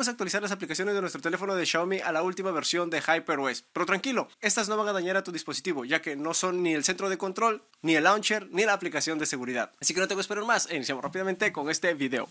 vamos a actualizar las aplicaciones de nuestro teléfono de Xiaomi a la última versión de HyperOS. Pero tranquilo, estas no van a dañar a tu dispositivo, ya que no son ni el centro de control, ni el launcher, ni la aplicación de seguridad. Así que no tengo que esperar más e iniciamos rápidamente con este video.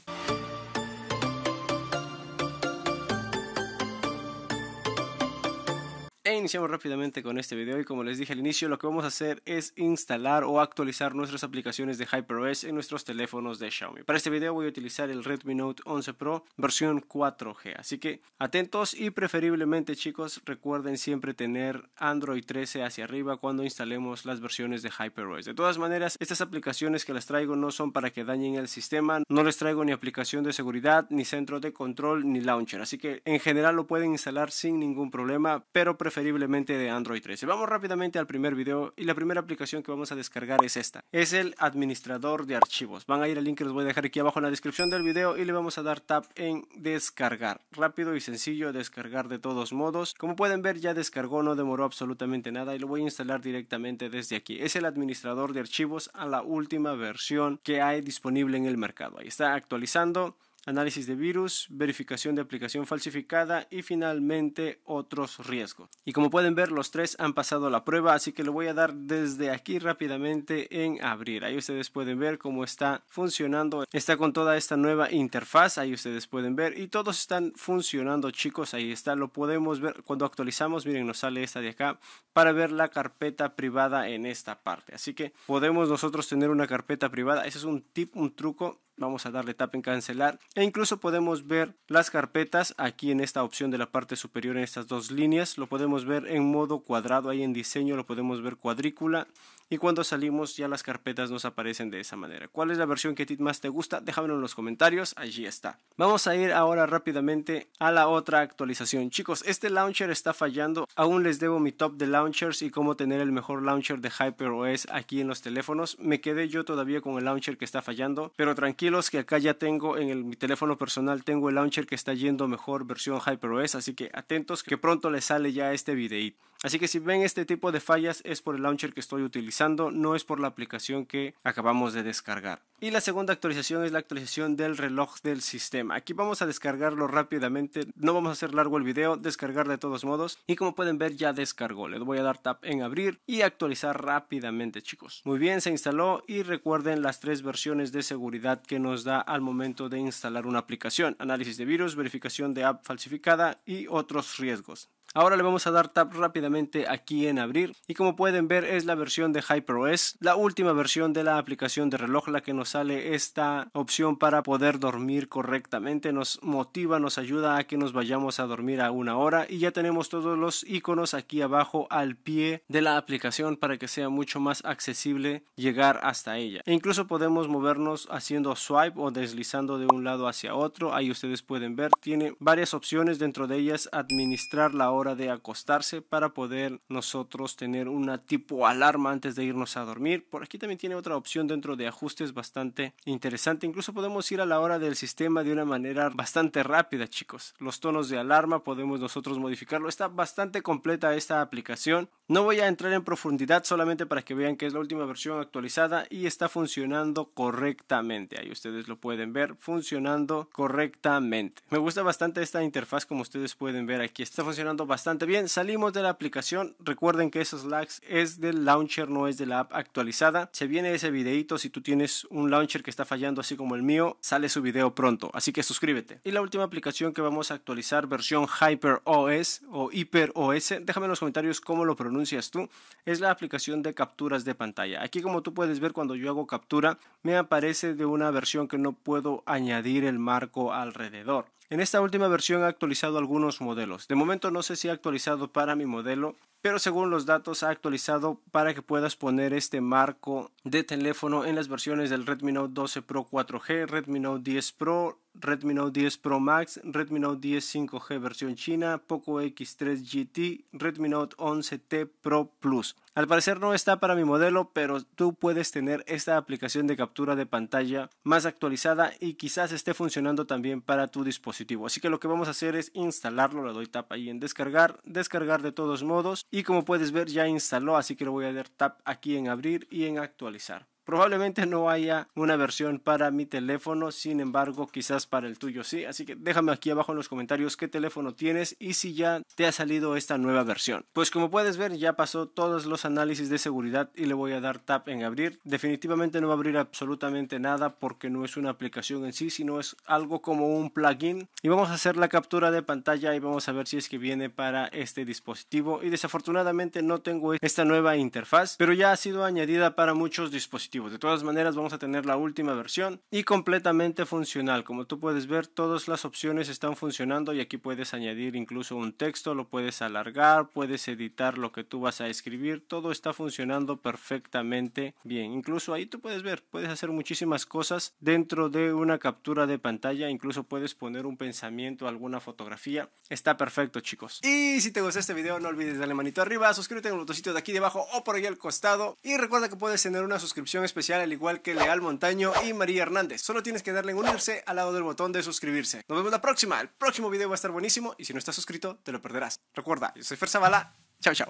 iniciamos rápidamente con este video y como les dije al inicio lo que vamos a hacer es instalar o actualizar nuestras aplicaciones de HyperOS en nuestros teléfonos de Xiaomi. Para este video voy a utilizar el Redmi Note 11 Pro versión 4G, así que atentos y preferiblemente chicos recuerden siempre tener Android 13 hacia arriba cuando instalemos las versiones de HyperOS. De todas maneras estas aplicaciones que las traigo no son para que dañen el sistema, no les traigo ni aplicación de seguridad, ni centro de control, ni launcher, así que en general lo pueden instalar sin ningún problema, pero preferiblemente de Android 13. Vamos rápidamente al primer video y la primera aplicación que vamos a descargar es esta. Es el administrador de archivos. Van a ir al link que les voy a dejar aquí abajo en la descripción del video y le vamos a dar tap en descargar. Rápido y sencillo descargar de todos modos. Como pueden ver ya descargó, no demoró absolutamente nada y lo voy a instalar directamente desde aquí. Es el administrador de archivos a la última versión que hay disponible en el mercado. Ahí está actualizando análisis de virus, verificación de aplicación falsificada y finalmente otros riesgos. Y como pueden ver los tres han pasado la prueba así que lo voy a dar desde aquí rápidamente en abrir. Ahí ustedes pueden ver cómo está funcionando. Está con toda esta nueva interfaz. Ahí ustedes pueden ver y todos están funcionando chicos. Ahí está. Lo podemos ver cuando actualizamos. Miren nos sale esta de acá para ver la carpeta privada en esta parte. Así que podemos nosotros tener una carpeta privada. Ese es un tip, un truco Vamos a darle tap en cancelar e incluso podemos ver las carpetas aquí en esta opción de la parte superior en estas dos líneas. Lo podemos ver en modo cuadrado ahí en diseño, lo podemos ver cuadrícula y cuando salimos ya las carpetas nos aparecen de esa manera. ¿Cuál es la versión que a ti más te gusta? Déjamelo en los comentarios, allí está. Vamos a ir ahora rápidamente a la otra actualización. Chicos, este launcher está fallando, aún les debo mi top de launchers y cómo tener el mejor launcher de HyperOS aquí en los teléfonos. Me quedé yo todavía con el launcher que está fallando, pero tranquilos que acá ya tengo en mi teléfono personal, tengo el launcher que está yendo mejor versión HyperOS, así que atentos que pronto les sale ya este videito. Así que si ven este tipo de fallas es por el launcher que estoy utilizando, no es por la aplicación que acabamos de descargar. Y la segunda actualización es la actualización del reloj del sistema. Aquí vamos a descargarlo rápidamente, no vamos a hacer largo el video, descargar de todos modos. Y como pueden ver ya descargó, le voy a dar tap en abrir y actualizar rápidamente chicos. Muy bien, se instaló y recuerden las tres versiones de seguridad que nos da al momento de instalar una aplicación. Análisis de virus, verificación de app falsificada y otros riesgos. Ahora le vamos a dar tap rápidamente aquí en abrir y como pueden ver es la versión de HyperOS, la última versión de la aplicación de reloj la que nos sale esta opción para poder dormir correctamente, nos motiva, nos ayuda a que nos vayamos a dormir a una hora y ya tenemos todos los iconos aquí abajo al pie de la aplicación para que sea mucho más accesible llegar hasta ella. E incluso podemos movernos haciendo swipe o deslizando de un lado hacia otro, ahí ustedes pueden ver, tiene varias opciones dentro de ellas administrar la hora hora de acostarse para poder nosotros tener una tipo alarma antes de irnos a dormir. Por aquí también tiene otra opción dentro de ajustes bastante interesante. Incluso podemos ir a la hora del sistema de una manera bastante rápida, chicos. Los tonos de alarma podemos nosotros modificarlo. Está bastante completa esta aplicación. No voy a entrar en profundidad solamente para que vean que es la última versión actualizada y está funcionando correctamente. Ahí ustedes lo pueden ver funcionando correctamente. Me gusta bastante esta interfaz como ustedes pueden ver aquí. Está funcionando bastante bien. Salimos de la aplicación. Recuerden que esos lags es del launcher, no es de la app actualizada. Se viene ese videito. Si tú tienes un launcher que está fallando así como el mío, sale su video pronto. Así que suscríbete. Y la última aplicación que vamos a actualizar, versión Hyper OS o Hyper OS. Déjame en los comentarios cómo lo pronuncias tú. Es la aplicación de capturas de pantalla. Aquí como tú puedes ver cuando yo hago captura, me aparece de una versión que no puedo añadir el marco alrededor. En esta última versión ha actualizado algunos modelos. De momento no sé si ha actualizado para mi modelo pero según los datos ha actualizado para que puedas poner este marco de teléfono en las versiones del Redmi Note 12 Pro 4G, Redmi Note 10 Pro, Redmi Note 10 Pro Max, Redmi Note 10 5G versión china, Poco X3 GT, Redmi Note 11T Pro Plus. Al parecer no está para mi modelo, pero tú puedes tener esta aplicación de captura de pantalla más actualizada y quizás esté funcionando también para tu dispositivo. Así que lo que vamos a hacer es instalarlo, le doy tap ahí en descargar, descargar de todos modos y como puedes ver ya instaló, así que lo voy a dar tap aquí en abrir y en actualizar. Probablemente no haya una versión para mi teléfono, sin embargo, quizás para el tuyo sí. Así que déjame aquí abajo en los comentarios qué teléfono tienes y si ya te ha salido esta nueva versión. Pues como puedes ver, ya pasó todos los análisis de seguridad y le voy a dar tap en abrir. Definitivamente no va a abrir absolutamente nada porque no es una aplicación en sí, sino es algo como un plugin. Y vamos a hacer la captura de pantalla y vamos a ver si es que viene para este dispositivo. Y desafortunadamente no tengo esta nueva interfaz, pero ya ha sido añadida para muchos dispositivos de todas maneras vamos a tener la última versión y completamente funcional. Como tú puedes ver todas las opciones están funcionando y aquí puedes añadir incluso un texto, lo puedes alargar, puedes editar lo que tú vas a escribir. Todo está funcionando perfectamente bien. Incluso ahí tú puedes ver, puedes hacer muchísimas cosas dentro de una captura de pantalla. Incluso puedes poner un pensamiento, alguna fotografía. Está perfecto chicos. Y si te gustó este video no olvides darle manito arriba, suscríbete en el botoncito de aquí debajo o por ahí al costado. Y recuerda que puedes tener una suscripción especial al igual que Leal Montaño y María Hernández. Solo tienes que darle en unirse al lado del botón de suscribirse. Nos vemos la próxima. El próximo video va a estar buenísimo y si no estás suscrito, te lo perderás. Recuerda, yo soy Fer Zavala. Chao, chao.